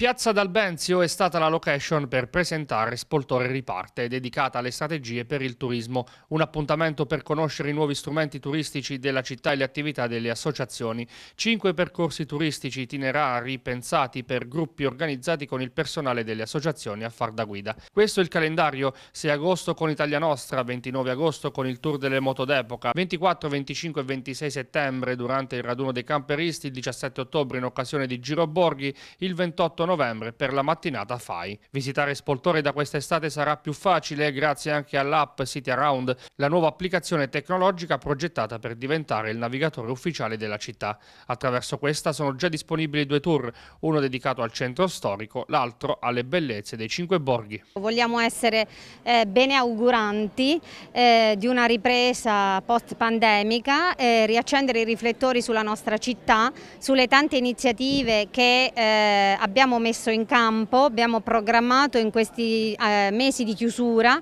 Piazza d'Albenzio è stata la location per presentare Spoltore Riparte, dedicata alle strategie per il turismo, un appuntamento per conoscere i nuovi strumenti turistici della città e le attività delle associazioni, cinque percorsi turistici itinerari pensati per gruppi organizzati con il personale delle associazioni a far da guida. Questo è il calendario, 6 agosto con Italia Nostra, 29 agosto con il Tour delle Moto d'Epoca, 24, 25 e 26 settembre durante il raduno dei camperisti, il 17 ottobre in occasione di Giro Borghi, il 28 novembre per la mattinata FAI. Visitare Spoltore da quest'estate sarà più facile grazie anche all'app City Around, la nuova applicazione tecnologica progettata per diventare il navigatore ufficiale della città. Attraverso questa sono già disponibili due tour, uno dedicato al centro storico, l'altro alle bellezze dei cinque borghi. Vogliamo essere eh, bene auguranti eh, di una ripresa post pandemica, eh, riaccendere i riflettori sulla nostra città, sulle tante iniziative che eh, abbiamo messo in campo, abbiamo programmato in questi eh, mesi di chiusura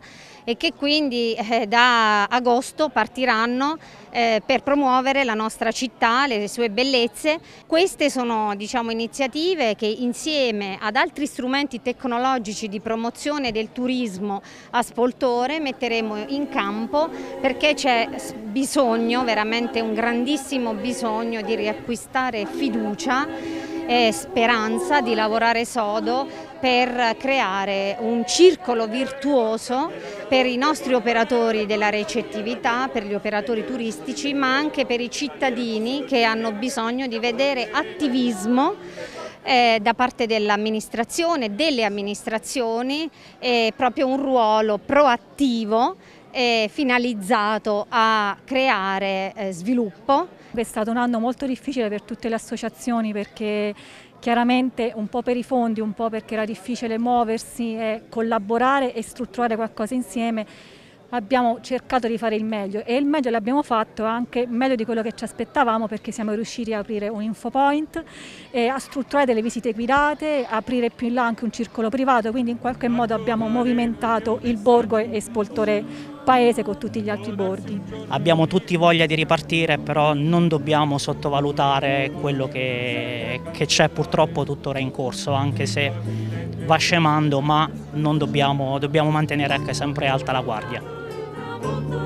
e che quindi eh, da agosto partiranno eh, per promuovere la nostra città, le sue bellezze. Queste sono diciamo, iniziative che insieme ad altri strumenti tecnologici di promozione del turismo a Spoltore metteremo in campo perché c'è bisogno, veramente un grandissimo bisogno di riacquistare fiducia e speranza di lavorare sodo per creare un circolo virtuoso per i nostri operatori della recettività, per gli operatori turistici, ma anche per i cittadini che hanno bisogno di vedere attivismo eh, da parte dell'amministrazione, delle amministrazioni, eh, proprio un ruolo proattivo è finalizzato a creare eh, sviluppo. È stato un anno molto difficile per tutte le associazioni perché chiaramente un po' per i fondi, un po' perché era difficile muoversi, e collaborare e strutturare qualcosa insieme abbiamo cercato di fare il meglio e il meglio l'abbiamo fatto anche meglio di quello che ci aspettavamo perché siamo riusciti a aprire un infopoint, a strutturare delle visite guidate, a aprire più in là anche un circolo privato, quindi in qualche modo abbiamo movimentato il borgo e Spoltore paese con tutti gli altri borghi. Abbiamo tutti voglia di ripartire, però non dobbiamo sottovalutare quello che, c'è purtroppo tuttora in corso, anche se va scemando, ma dobbiamo, dobbiamo mantenere sempre alta la guardia.